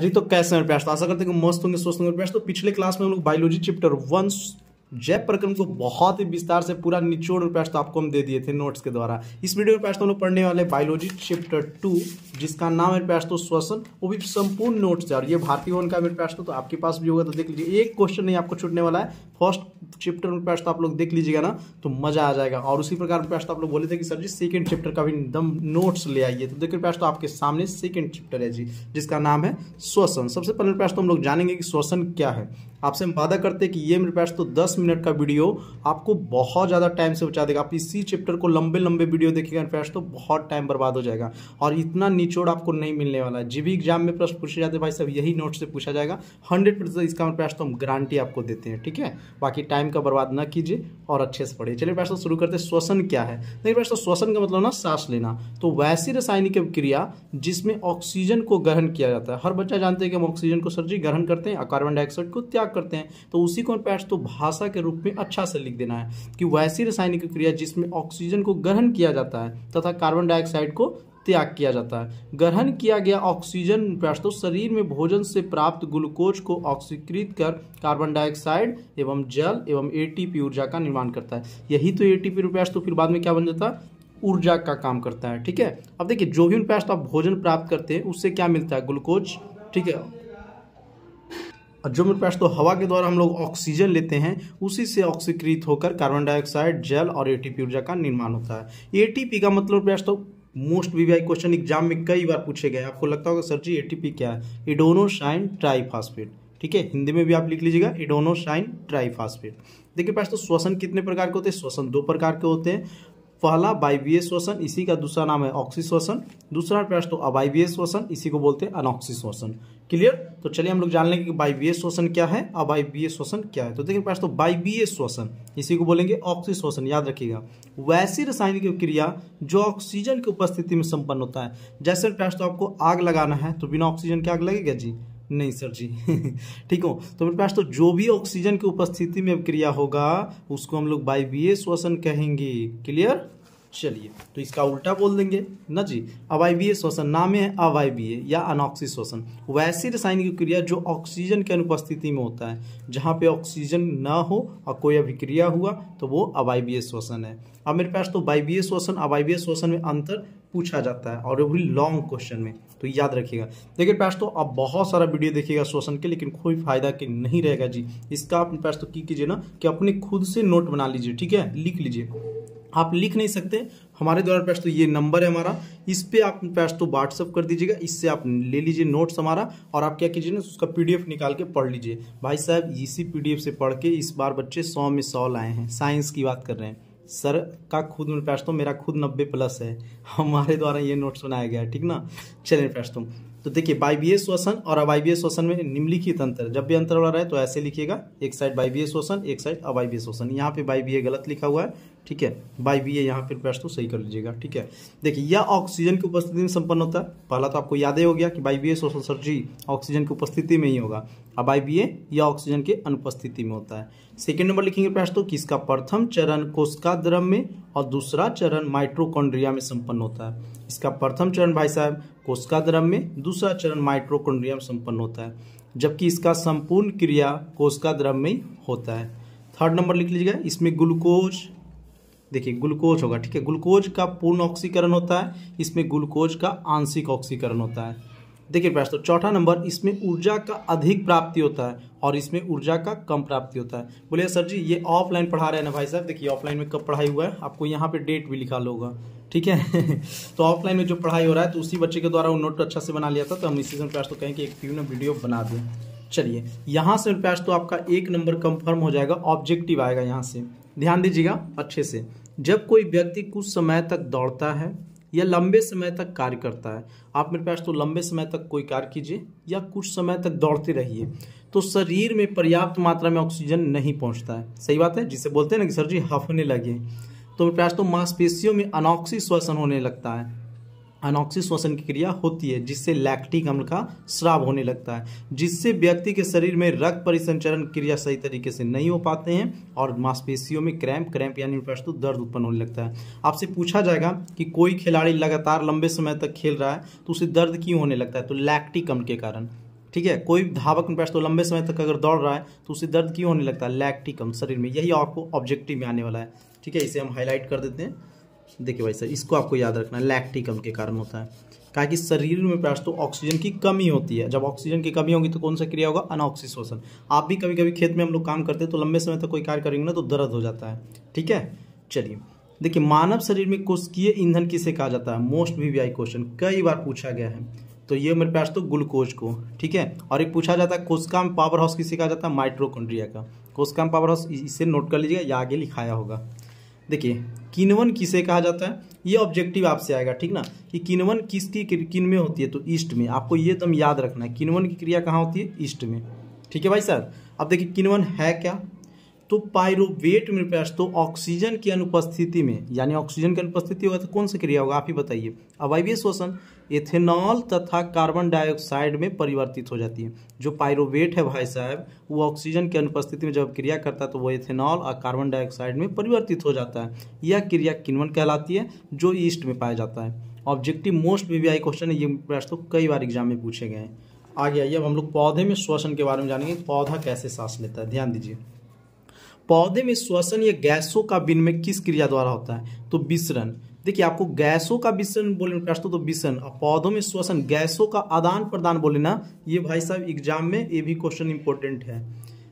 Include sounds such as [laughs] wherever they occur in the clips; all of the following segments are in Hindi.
जी तो कैसे में प्यास आशा करते हैं कि मस्त होंगे स्वस्थ होंगे प्यास तो पिछले क्लास में हम लोग बायोलॉजी चैप्टर वन जैव प्रकरण को बहुत ही विस्तार से पूरा निचोड़ पास्ट तो आपको हम दे दिए थे नोट्स के द्वारा इस वीडियो में पास्ट लोग पढ़ने वाले बायोलॉजी चैप्टर टू जिसका नाम है पास्तो श्वसन वो भी संपूर्ण नोट्स है और ये भारतीय भवन का मेरे पास्तो तो आपके पास भी होगा तो देख लीजिए एक क्वेश्चन नहीं आपको छूटने वाला है फर्स्ट चैप्टर में पास्ट तो आप लोग देख लीजिएगा ना तो मजा आ जाएगा और उसी प्रकार पास्ट तो आप लोग बोले थे कि सर जी सेकेंड चैप्टर का भी एकदम नोट्स ले आइए तो देखिए पास्ट आपके सामने सेकेंड चैप्टर है जी जिसका नाम है श्वसन सबसे पहले पास्ट हम लोग जानेंगे कि श्वसन क्या है आपसे हम वादा करते हैं कि ये मेरे पास तो दस मिनट का वीडियो आपको बहुत ज़्यादा टाइम से बचा देगा आप इसी चैप्टर को लंबे लंबे वीडियो देखेगा इनफैक्ट तो बहुत टाइम बर्बाद हो जाएगा और इतना निचोड़ आपको नहीं मिलने वाला है जी भी एग्जाम में प्रश्न पूछे जाते भाई सब यही नोट से पूछा जाएगा हंड्रेड इसका प्रयास तो हम गारंटी आपको देते हैं ठीक है बाकी टाइम का बर्बाद न कीजिए और अच्छे से पढ़िए चलिए प्रयास तो शुरू करते श्वसन क्या है देखिए प्रयास तो श्वसन का मतलब ना सांस लेना तो वैसी रासायनिक क्रिया जिसमें ऑक्सीजन को ग्रहण किया जाता है हर बच्चा जानते हैं कि हम ऑक्सीजन को सर जी ग्रहण करते हैं कार्बन डाइऑक्साइड को त्याग करते हैं तो उसी को तो भाषा भाषा के रूप में अच्छा से लिख देना है कि वैसी रासायनिक क्रिया जिसमें ऑक्सीजन को ग्रहण किया जाता है तथा कार्बन डाइऑक्साइड को त्याग किया जाता है ग्रहण किया गया ऑक्सीजन प्रस्तुत तो शरीर में भोजन से प्राप्त ग्लूकोज को ऑक्सीकृत कर कार्बन डाइऑक्साइड एवं जल एवं एटीपी ऊर्जा का निर्माण करता है यही तो एटीपी रूपयास तो फिर बाद में क्या बन जाता है ऊर्जा का काम करता है ठीक है अब देखिए जो भी उन तो आप भोजन प्राप्त करते हैं उससे क्या मिलता है ग्लूकोज ठीक है जो पैड्स तो हवा के द्वारा हम लोग ऑक्सीजन लेते हैं उसी से ऑक्सीकृत होकर कार्बन डाइऑक्साइड जल और एटीपी ऊर्जा का निर्माण होता है एटीपी का मतलब पैड्स तो मोस्ट वीवीआई क्वेश्चन एग्जाम में कई बार पूछे गए आपको लगता होगा सर जी एटीपी क्या है इडोनोशाइन ट्राइफास्फेट ठीक है हिंदी में भी आप लिख लीजिएगा इडोनोशाइन ट्राइफास्फेट देखिए पास तो श्वसन कितने प्रकार के होते हैं श्वसन दो प्रकार के होते हैं पहला बाइवीय श्वसन इसी का दूसरा नाम है ऑक्सी श्वसन दूसरा प्रश्न तो अबाइवीय श्वसन इसी को बोलते हैं अनऑक्सी श्वसन क्लियर तो चलिए हम लोग जान लेंगे कि बाइवीय श्वसन क्या है अबाइवीय श्वसन क्या है तो देखिए प्रश्न तो बाइवीय श्वसन इसी को बोलेंगे ऑक्सी श्वसन याद रखिएगा वैसी रासायनिक क्रिया जो ऑक्सीजन की उपस्थिति में संपन्न होता है जैसे प्रश्न तो आपको आग लगाना है तो बिना ऑक्सीजन के आग लगेगा जी नहीं सर जी [laughs] ठीक हो तो मेरे पास तो जो भी ऑक्सीजन की उपस्थिति में क्रिया होगा उसको हम लोग वायवीय श्वसन कहेंगे क्लियर चलिए तो इसका उल्टा बोल देंगे ना जी अवायवीय श्वसन नाम है अवायवीय या अनॉक्सी श्वसन वैसी रासायनिक क्रिया जो ऑक्सीजन के अनुपस्थिति में होता है जहाँ पे ऑक्सीजन ना हो और कोई अभिक्रिया हुआ तो वो अवायवीय श्वसन है अब मेरे पास तो वायवीय श्वसन अवायवीय श्वसन में अंतर पूछा जाता है और वो भी लॉन्ग क्वेश्चन में तो याद रखिएगा देखिए पैस तो आप बहुत सारा वीडियो देखिएगा शोषण के लेकिन कोई फायदा के नहीं रहेगा जी इसका आप पैस तो की कीजिए ना कि अपने खुद से नोट बना लीजिए ठीक है लिख लीजिए आप लिख नहीं सकते हमारे द्वारा पैस तो ये नंबर है हमारा इस पर आप पैस तो व्हाट्सअप कर दीजिएगा इससे आप ले लीजिए नोट्स हमारा और आप क्या कीजिए ना उसका पीडीएफ निकाल के पढ़ लीजिए भाई साहब इसी पीडीएफ से पढ़ के इस बार बच्चे सौ में सौ लाए हैं साइंस की बात कर रहे हैं सर का खुद में प्यास्तों मेरा खुद नब्बे प्लस है हमारे द्वारा ये नोट्स बनाया गया है ठीक ना चले प्यास्तों तो देखिए बी श्वसन और अवाइबीएस श्वसन में निम्नलिखित अंतर जब भी अंतर वाला रहे तो ऐसे लिखिएगा एक साइड बाइबीएस श्वसन एक साइड अवाइबीएस श्वसन यहाँ पे बाइबीए गलत लिखा हुआ है ठीक है बाई बी ए यहाँ फिर प्रश्न तो सही कर लीजिएगा ठीक है देखिए यह ऑक्सीजन की उपस्थिति में संपन्न होता है पहला तो आपको याद ही हो गया कि by B A social surgery oxygen की उपस्थिति में ही होगा अब बाई बी ए यह ऑक्सीजन के अनुपस्थिति में होता है सेकेंड नंबर लिखेंगे प्रश्न तो किसका प्रथम चरण कोशिका द्रम में और दूसरा चरण माइट्रोकॉन्ड्रिया में संपन्न होता है इसका प्रथम चरण भाई साहब कोशिका द्रम में दूसरा चरण माइट्रोकॉन्ड्रिया में संपन्न होता है जबकि इसका संपूर्ण क्रिया कोशिका द्रव में होता है थर्ड नंबर लिख लीजिएगा इसमें ग्लूकोज देखिए ग्लूकोज होगा ठीक है ग्लूकोज का पूर्ण ऑक्सीकरण होता है इसमें ग्लूकोज का आंशिक ऑक्सीकरण होता है देखिए प्रश्न तो चौथा नंबर इसमें ऊर्जा का अधिक प्राप्ति होता है और इसमें ऊर्जा का कम प्राप्ति होता है बोले सर जी ये ऑफलाइन पढ़ा रहे हैं ना भाई साहब देखिए ऑफलाइन में कब पढ़ाई हुआ है आपको यहाँ पे डेट भी लिखा लोगा ठीक है [laughs] तो ऑफलाइन में जो पढ़ाई हो रहा है तो उसी बच्चे के द्वारा वो नोट अच्छा से बना लिया था तो हम इसी समय प्रयास तो कहें कि एक क्यों ना वीडियो बना दें चलिए यहाँ से प्रयास तो आपका एक नंबर कंफर्म हो जाएगा ऑब्जेक्टिव आएगा यहाँ से ध्यान दीजिएगा अच्छे से जब कोई व्यक्ति कुछ समय तक दौड़ता है या लंबे समय तक कार्य करता है आप मेरे पास तो लंबे समय तक कोई कार्य कीजिए या कुछ समय तक दौड़ते रहिए तो शरीर में पर्याप्त मात्रा में ऑक्सीजन नहीं पहुंचता है सही बात है जिसे बोलते हैं ना कि सर जी हफने लगे तो मेरे पास तो मांसपेशियों में अनॉक्सी श्वसन होने लगता है अनोक्सी श्वसन की क्रिया होती है जिससे लैक्टिक अम्ल का श्राव होने लगता है जिससे व्यक्ति के शरीर में रक्त परिसंचरण क्रिया सही तरीके से नहीं हो पाते हैं और मांसपेशियों में क्रैम्प क्रैम्प यानी प्रस्तुत दर्द उत्पन्न होने लगता है आपसे पूछा जाएगा कि कोई खिलाड़ी लगातार लंबे समय तक खेल रहा है तो उसे दर्द क्यों होने लगता है तो लैक्टिक अम्ल के कारण ठीक है कोई धावक प्रयास तो लंबे समय तक अगर दौड़ रहा है तो उसे दर्द क्यों होने लगता है लैक्टिकम शरीर में यही आपको ऑब्जेक्टिव में आने वाला है ठीक है इसे हम हाईलाइट कर देते हैं देखिए भाई सर इसको आपको याद रखना है लैक्टिकम के कारण होता है कहा कि शरीर में तो ऑक्सीजन की कमी होती है जब ऑक्सीजन की कमी होगी तो कौन सा क्रिया होगा अनऑक्सीशोषण आप भी कभी कभी खेत में हम लोग काम करते हैं तो लंबे समय तक तो कोई कार्य करेंगे ना तो दर्द हो जाता है ठीक है चलिए देखिए मानव शरीर में कोशिकीय ईंधन किसे कहा जाता है मोस्ट वी क्वेश्चन कई बार पूछा गया है तो ये मेरे पास तो ग्लूकोज को ठीक है और एक पूछा जाता है कोशका में पावर हाउस किसे कहा जाता है माइट्रोकोन्ड्रिया का कोशका में पावर हाउस इसे नोट कर लीजिएगा या आगे लिखाया होगा देखिए किनवन किसे कहा जाता है ये ऑब्जेक्टिव आपसे आएगा ठीक ना कि किनवन किसकी किन में होती है तो ईस्ट में आपको ये एकदम तो याद रखना है किनवन की क्रिया कहाँ होती है ईस्ट में ठीक है भाई सर अब देखिए किनवन है क्या तो पायरोवेट में प्रयास तो ऑक्सीजन की अनुपस्थिति में यानी ऑक्सीजन की अनुपस्थिति होगा तो कौन सा क्रिया होगा आप ही बताइए अब आई क्वेश्चन एथेनॉल तथा कार्बन डाइऑक्साइड में परिवर्तित हो जाती है जो पायरोवेट है भाई साहब वो ऑक्सीजन की अनुपस्थिति में जब क्रिया करता है तो वो एथेनॉल और कार्बन डाइऑक्साइड में परिवर्तित हो जाता है यह क्रिया किन्वन कहलाती है जो ईस्ट में पाया जाता है ऑब्जेक्टिव मोस्ट वीवीआई क्वेश्चन है ये प्रश्न तो कई बार एग्जाम में पूछे गए हैं आगे आइए अब हम लोग पौधे में श्वसन के बारे में जानेंगे पौधा कैसे सांस लेता है ध्यान दीजिए पौधे में श्वसन या गैसों का विनिमय किस क्रिया द्वारा होता है तो विसरण देखिए आपको गैसों का विषण बोले प्रस्तुत तो विषण और पौधों में श्वसन गैसों का आदान प्रदान बोले ना ये भाई साहब एग्जाम में ये भी क्वेश्चन इंपॉर्टेंट है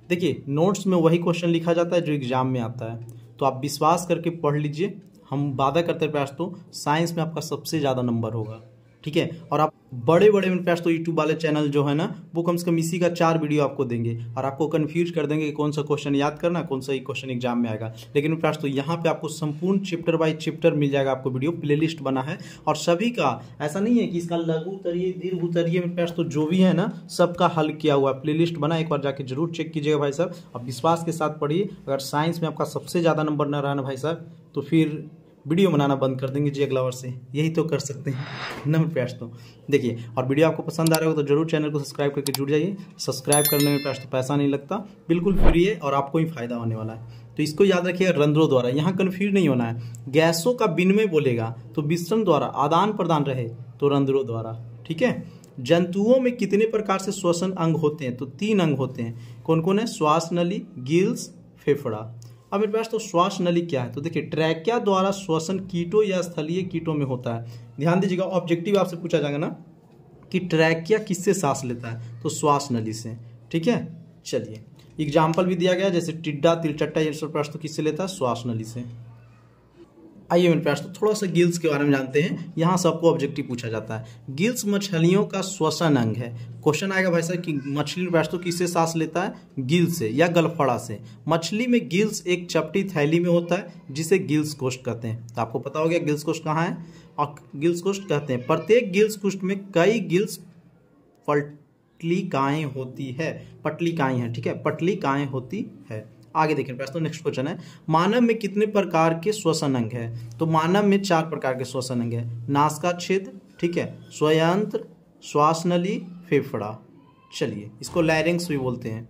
देखिए नोट्स में वही क्वेश्चन लिखा जाता है जो एग्जाम में आता है तो आप विश्वास करके पढ़ लीजिए हम वादा करते हैं साइंस में आपका सबसे ज़्यादा नंबर होगा ठीक है और आप बड़े बड़े इनफैक्ट तो यूट्यूब वाले चैनल जो है ना वो कम से कम इसी का चार वीडियो आपको देंगे और आपको कन्फ्यूज कर देंगे कि कौन सा क्वेश्चन याद करना कौन सा ही क्वेश्चन एग्जाम में आएगा लेकिन इनफैक्ट तो यहाँ पे आपको संपूर्ण चैप्टर बाय चैप्टर मिल जाएगा आपको वीडियो प्ले बना है और सभी का ऐसा नहीं है कि इसका लघु उतरिए दीर्घ उतरिए इनफैक्ट तो जो भी है ना सबका हल किया हुआ है प्ले बना एक बार जाके जरूर चेक कीजिएगा भाई साहब अब विश्वास के साथ पढ़िए अगर साइंस में आपका सबसे ज़्यादा नंबर न रहा ना भाई साहब तो फिर वीडियो बनाना बंद कर देंगे अगला वर्ष से यही तो कर सकते हैं नम प्रयास तो देखिए और वीडियो आपको पसंद आ रहा होगा तो जरूर चैनल को सब्सक्राइब करके जुड़ जाइए सब्सक्राइब करने में प्रयास तो पैसा नहीं लगता बिल्कुल फ्री है और आपको ही फायदा होने वाला है तो इसको याद रखिए रंध्रों द्वारा यहाँ कन्फ्यूज नहीं होना है गैसों का विनिमय बोलेगा तो विश्रम द्वारा आदान प्रदान रहे तो रंध्रों द्वारा ठीक है जंतुओं में कितने प्रकार से श्वसन अंग होते हैं तो तीन अंग होते हैं कौन कौन है श्वास नली गिल्स फेफड़ा अब मेरे पास तो श्वास नली क्या है तो देखिए ट्रैकिया द्वारा श्वसन कीटो या स्थलीय कीटों में होता है ध्यान दीजिएगा ऑब्जेक्टिव आपसे पूछा जाएगा ना कि ट्रैकिया किससे सांस लेता है तो श्वास नली से ठीक है चलिए एग्जाम्पल भी दिया गया जैसे टिड्डा तिलचट्टा ये सब प्रश्न किससे लेता है श्वास नली से आइए मेरे प्यार थोड़ा सा गिल्स के बारे में जानते हैं यहाँ सबको ऑब्जेक्टिव पूछा जाता है गिल्स मछलियों का श्वसन अंग है क्वेश्चन आएगा भाई साहब कि मछली दोस्तों किससे सांस लेता है गिल्स से या गलफड़ा से मछली में गिल्स एक चपटी थैली में होता है जिसे गिल्स कोष्ट कहते हैं तो आपको पता हो गया गिल्स कोष्ट कहाँ है और गिल्स कोष्ट कहते हैं प्रत्येक गिल्स कोष्ट में कई गिल्स पटलिकाएँ होती है पटलिकाएँ हैं ठीक है पटलिकाएँ होती है आगे देखें प्रश्न नेक्स्ट क्वेश्चन है मानव में कितने प्रकार के श्वसन अंग है तो मानव में चार प्रकार के श्वसन अंग है नासका छेद ठीक है स्वयंत्र श्वास नली फेफड़ा चलिए इसको लैरिंग्स भी बोलते हैं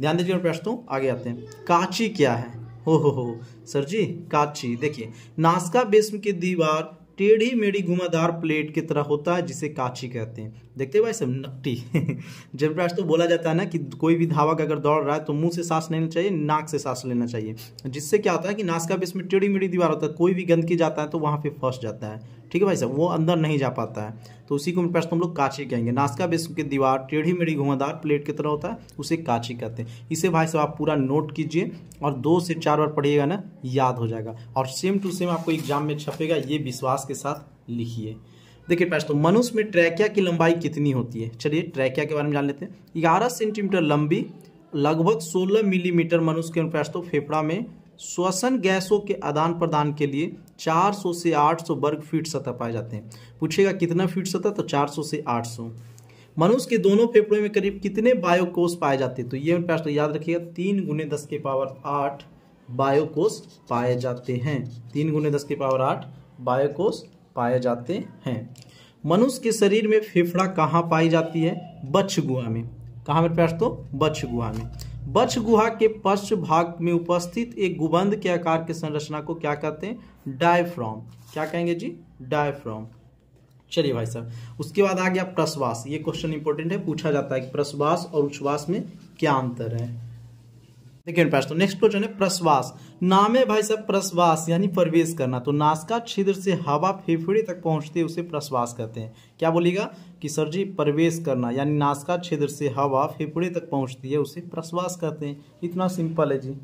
ध्यान दीजिए प्रश्नों आगे आते हैं काची क्या है हो हो हो सर जी काची देखिए नासका बेस्म की दीवार टेढ़ी मेढ़ी घुमादार प्लेट की तरह होता है जिसे काछी कहते हैं देखते हैं भाई सब नकटी [laughs] जयप्रकाश तो बोला जाता है ना कि कोई भी धावक अगर दौड़ रहा है तो मुंह से सांस लेना चाहिए नाक से सांस लेना चाहिए जिससे क्या होता है कि नाश का भी इसमें टेढ़ी मेढ़ी दीवार होता है कोई भी गंदगी जाता है तो वहाँ पे फंस जाता है ठीक है भाई साहब वो अंदर नहीं जा पाता है तो उसी को हम हम लोग काची कहेंगे नास्का बेसु की दीवार टेढ़ी मेढ़ी घुमादार प्लेट की तरह होता है उसे काची कहते हैं इसे भाई साहब आप पूरा नोट कीजिए और दो से चार बार पढ़िएगा ना याद हो जाएगा और सेम टू सेम आपको एग्जाम में छपेगा ये विश्वास के साथ लिखिए देखिए तो मनुष्य में ट्रैकिया की लंबाई कितनी होती है चलिए ट्रैकिया के बारे में जान लेते हैं ग्यारह सेंटीमीटर लंबी लगभग 16 मिलीमीटर मनुष्य के दोस्तों फेफड़ा में श्वसन गैसों के आदान प्रदान के लिए 400 से 800 वर्ग फीट सतह पाए जाते हैं पूछेगा कितना फीट सतह तो 400 से 800 मनुष्य के दोनों फेफड़ों में करीब कितने बायोकोस पाए जाते हैं तो ये प्रश्न तो याद रखिएगा तीन गुने दस के पावर आठ बायोकोष पाए जाते हैं तीन गुने दस के पावर आठ बायोकोष पाए जाते हैं मनुष्य के शरीर में फेफड़ा कहाँ पाई जाती है बच्छ गुहा में कहाँ मेरे प्रश्न तो बच्छ गुहा में बच्छ गुहा के पश्च भाग में उपस्थित एक गुबंध के आकार के संरचना को क्या कहते हैं डायफ्रॉम क्या कहेंगे जी डायफ्रॉम चलिए भाई साहब उसके बाद आ गया प्रश्वास ये क्वेश्चन इंपोर्टेंट है पूछा जाता है कि प्रश्वास और उच्छ्वास में क्या अंतर है देखिए प्रश्न नेक्स्ट क्वेश्चन है प्रश्वास नाम है भाई साहब प्रश्वास यानी प्रवेश करना तो नासका छिद्र से हवा फेफड़े तक पहुंचते है उसे प्रश्वास कहते हैं क्या बोलेगा कि सर जी प्रवेश करना यानी नासका छिद्र से हवा फेफड़े तक पहुंचती है उसे प्रश्वास कहते हैं इतना सिंपल है जी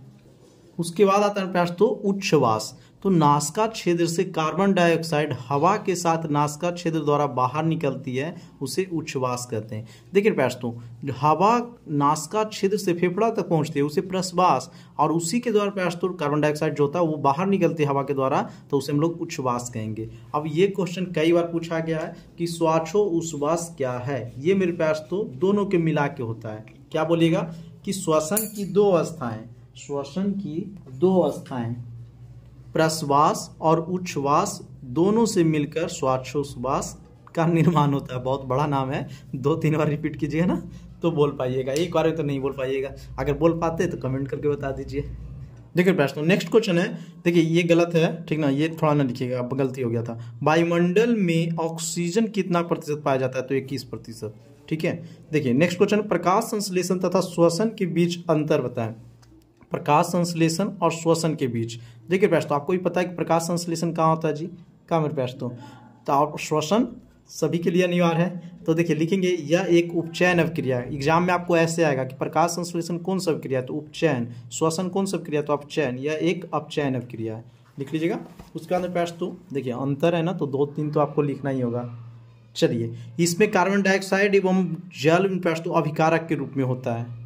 उसके बाद आता है प्रयास तो उच्छ्वास तो नासका क्षेत्र से कार्बन डाइऑक्साइड हवा के साथ नासका क्षेत्र द्वारा बाहर निकलती है उसे उच्छ्वास कहते हैं देखिए प्रयासों तो हवा नासका क्षेत्र से फेफड़ा तक पहुंचती है उसे प्रश्वास और उसी के द्वारा प्रयासों कार्बन डाइऑक्साइड जो होता है वो बाहर निकलती है हवा के द्वारा तो उसे हम लोग उच्छ्वास कहेंगे अब ये क्वेश्चन कई बार पूछा गया है कि स्वाचो उच्छ्वास क्या है ये मेरे प्रयास तो दोनों के मिला के होता है क्या बोलिएगा कि श्वसन की दो अवस्थाएं श्वसन की दो अवस्थाएं प्रश्वास और उच्छ्वास दोनों से मिलकर श्वासोश्वास का निर्माण होता है बहुत बड़ा नाम है दो तीन बार रिपीट कीजिए ना तो बोल पाइएगा एक बार तो नहीं बोल पाइएगा अगर बोल पाते तो कमेंट करके बता दीजिए देखिए प्रश्न नेक्स्ट क्वेश्चन है देखिए ये गलत है ठीक ना ये थोड़ा ना लिखिएगा अब गलती हो गया था वायुमंडल में ऑक्सीजन कितना प्रतिशत पाया जाता है तो इक्कीस प्रतिशत ठीक है देखिए नेक्स्ट क्वेश्चन प्रकाश संश्लेषण तथा श्वसन के बीच अंतर बताएं प्रकाश संश्लेषण और श्वसन के बीच देखिए प्रश्न आपको भी पता है कि प्रकाश संश्लेषण कहाँ होता है जी कहाँ मेरे प्रश्न तो आप श्वसन सभी के लिए अनिवार्य है तो देखिए लिखेंगे यह एक उपचयन अवक्रिया है एग्जाम में आपको ऐसे आएगा कि प्रकाश संश्लेषण कौन सा अवक्रिया है तो उपचयन श्वसन कौन सा क्रिया तो अपचयन यह एक अपचयन अवक्रिया है लिख लीजिएगा उसके अंदर तो देखिए अंतर है ना तो दो तीन तो आपको लिखना ही होगा चलिए इसमें कार्बन डाइऑक्साइड एवं जल प्रस्तु तो अभिकारक के रूप में होता है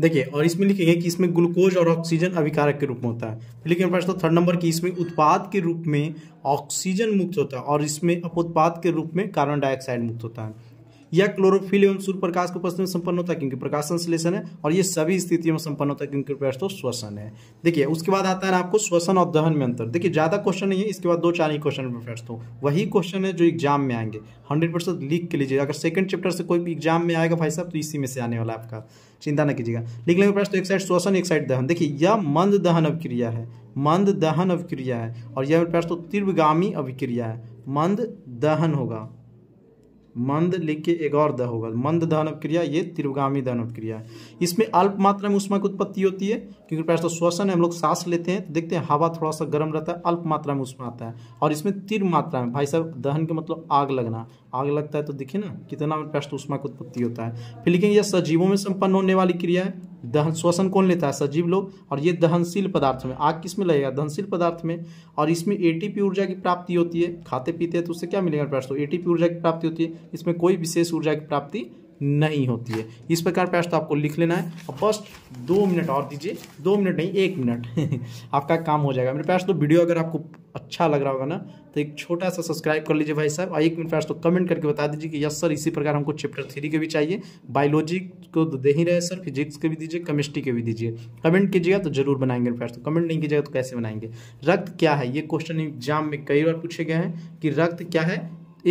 देखिए और इसमें लिखे गए कि इसमें ग्लूकोज और ऑक्सीजन अभिकारक के रूप में होता है फिर लिखे प्रश्न थर्ड नंबर की इसमें उत्पाद के रूप में ऑक्सीजन मुक्त होता है और इसमें अपोत्पाद के रूप में कार्बन डाइऑक्साइड मुक्त होता है या क्लोरोफिल एवं सूर्य प्रकाश के उपस्थिति में संपन्न होता है क्योंकि प्रकाश संश्लेषण है और ये सभी स्थितियों में संपन्न होता है क्योंकि तो श्वसन है देखिए उसके बाद आता है आपको श्वसन और दहन में अंतर देखिए ज्यादा क्वेश्चन नहीं है इसके बाद दो चार ही क्वेश्चन तो वही क्वेश्चन है जो एग्जाम में आएंगे हंड्रेड लिख के लीजिए अगर सेकंड चैप्टर से कोई भी एग्जाम में आएगा भाई साहब तो इसी में से आने वाला आपका चिंता ना कीजिएगा लिख लेंगे प्रश्न तो एक साइड श्वसन एक साइड दहन देखिए यह मंद दहन अभिक्रिया है मंद दहन अभिक्रिया है और यह प्रश्न तो तीव्रगामी अभिक्रिया है मंद दहन होगा मंद लिख के एक और द होगा मंद दहन क्रिया ये त्रिगामी दहन क्रिया है इसमें अल्प मात्रा में उष्मा की उत्पत्ति होती है क्योंकि पैसा श्वसन हम लोग सांस लेते हैं तो देखते हैं हवा थोड़ा सा गर्म रहता है अल्प मात्रा में उष्मा आता है और इसमें तीर्थ मात्रा में भाई साहब दहन के मतलब आग लगना आग लगता है तो देखिए ना कितना प्रश्न उष्मा की उत्पत्ति होता है फिर लिखेंगे यह सजीवों में संपन्न होने वाली क्रिया है दहन श्वसन कौन लेता है सजीव लोग और ये दहनशील पदार्थ में आग किस में लगेगा दहनशील पदार्थ में और इसमें एटीपी ऊर्जा की प्राप्ति होती है खाते पीते हैं तो उससे क्या मिलेगा प्रश्न एटीपी ऊर्जा की प्राप्ति होती है इसमें कोई विशेष ऊर्जा की प्राप्ति नहीं होती है इस प्रकार प्रश्न तो आपको लिख लेना है और फर्स्ट दो मिनट और दीजिए दो मिनट नहीं एक मिनट [laughs] आपका काम हो जाएगा मेरे पास तो वीडियो अगर आपको अच्छा लग रहा होगा ना तो एक छोटा सा सब्सक्राइब कर लीजिए भाई साहब और एक मिनट पैस तो कमेंट करके बता दीजिए कि यस सर इसी प्रकार हमको चैप्टर थ्री के भी चाहिए बायोलॉजी को तो दे ही रहे सर फिजिक्स के भी दीजिए केमिस्ट्री के भी दीजिए कमेंट कीजिएगा तो जरूर बनाएंगे मेरे तो कमेंट नहीं कीजिएगा तो कैसे बनाएंगे रक्त क्या है ये क्वेश्चन एग्जाम में कई बार पूछे गए हैं कि रक्त क्या है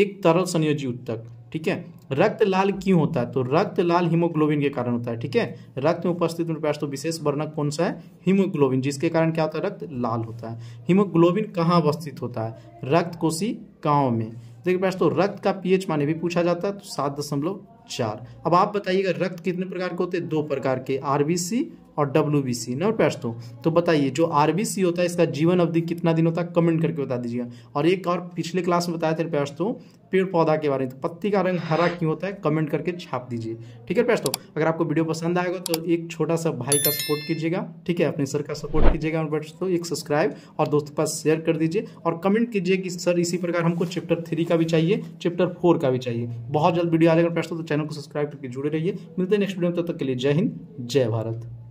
एक तरल संयोजी उत्तक ठीक है रक्त लाल क्यों होता है तो रक्त लाल हीमोग्लोबिन के कारण होता है ठीक है रक्त में उपस्थित तो विशेष वर्णक कौन सा है हीमोग्लोबिन जिसके कारण क्या होता है रक्त लाल होता है हीमोग्लोबिन कहाँ अवस्थित होता है रक्त कोशी गाँव में देखिए प्रयास तो रक्त का पीएच माने भी पूछा जाता है तो सात दशमलव चार अब आप बताइएगा रक्त कितने प्रकार के होते हैं दो प्रकार के आरबीसी और डब्ल्यू बी सी ना दोस्तों तो बताइए जो आर बी सी होता है इसका जीवन अवधि कितना दिन होता है कमेंट करके बता दीजिएगा और एक और पिछले क्लास में बताया था दोस्तों पेड़ पौधा के बारे में तो पत्ती का रंग हरा क्यों होता है कमेंट करके छाप दीजिए ठीक है दोस्तों अगर आपको वीडियो पसंद आएगा तो एक छोटा सा भाई का सपोर्ट कीजिएगा ठीक है अपने सर का सपोर्ट कीजिएगा और एक सब्सक्राइब और दोस्तों पास शेयर कर दीजिए और कमेंट कीजिए कि सर इसी प्रकार हमको चैप्टर थ्री का भी चाहिए चैप्टर फोर का भी चाहिए बहुत जल्द वीडियो आ जाएगा दोस्तों तो चैनल को सब्सक्राइब करके जुड़े रहिए मिलते हैं नेक्स्ट वीडियो में तब तक के लिए जय हिंद जय भारत